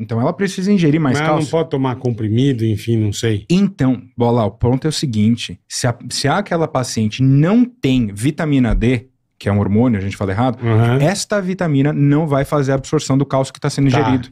Então ela precisa ingerir mais Mas cálcio. Ela não pode tomar comprimido, enfim, não sei. Então, bola, o ponto é o seguinte: se, a, se aquela paciente não tem vitamina D, que é um hormônio, a gente fala errado, uhum. esta vitamina não vai fazer a absorção do cálcio que está sendo tá. ingerido.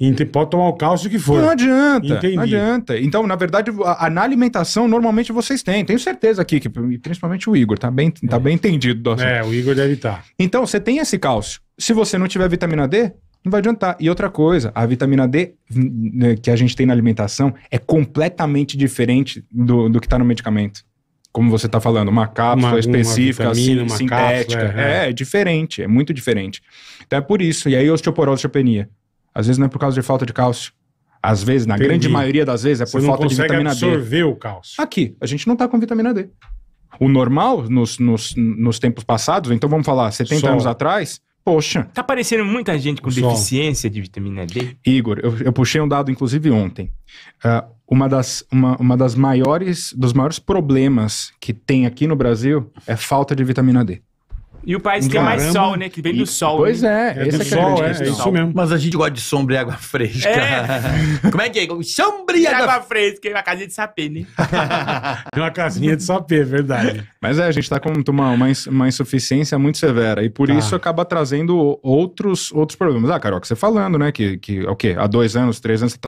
E pode tomar o cálcio que for. Não adianta. Entendi. Não adianta. Então, na verdade, a, a, na alimentação, normalmente vocês têm. Tenho certeza aqui, que principalmente o Igor, tá bem, tá é. tá bem entendido. Do é, assunto. é, o Igor deve estar. Tá. Então, você tem esse cálcio. Se você não tiver vitamina D, não vai adiantar. E outra coisa, a vitamina D né, que a gente tem na alimentação é completamente diferente do, do que está no medicamento. Como você está falando, uma cápsula uma, específica, uma vitamina, assim, uma sintética. Cápsula, é, é, é. é, diferente, é muito diferente. Então é por isso. E aí, osteoporose osteopenia. Às vezes não é por causa de falta de cálcio. Às vezes, na Entendi. grande maioria das vezes, é por Você falta de vitamina D. absorver o cálcio. Aqui, a gente não está com vitamina D. O normal, nos, nos, nos tempos passados, então vamos falar 70 Sol. anos atrás, Poxa. Tá aparecendo muita gente com Pessoal. deficiência de vitamina D? Igor, eu, eu puxei um dado, inclusive, ontem. Uh, uma das, uma, uma das maiores, dos maiores problemas que tem aqui no Brasil é falta de vitamina D. E o país que tem mais sol, né? Que vem do sol. Pois né? é, é esse é, é sol, é, é, isso mesmo. Mas a gente gosta de sombra e água fresca. É. Como é que é? Sombra e água... água fresca, uma casinha de sapê, né? é uma casinha de sapê, é verdade. Mas é, a gente está com uma, uma, insuficiência muito severa e por tá. isso acaba trazendo outros, outros problemas. Ah, Carol, que você falando, né? Que, que o okay, quê? Há dois anos, três anos, você tá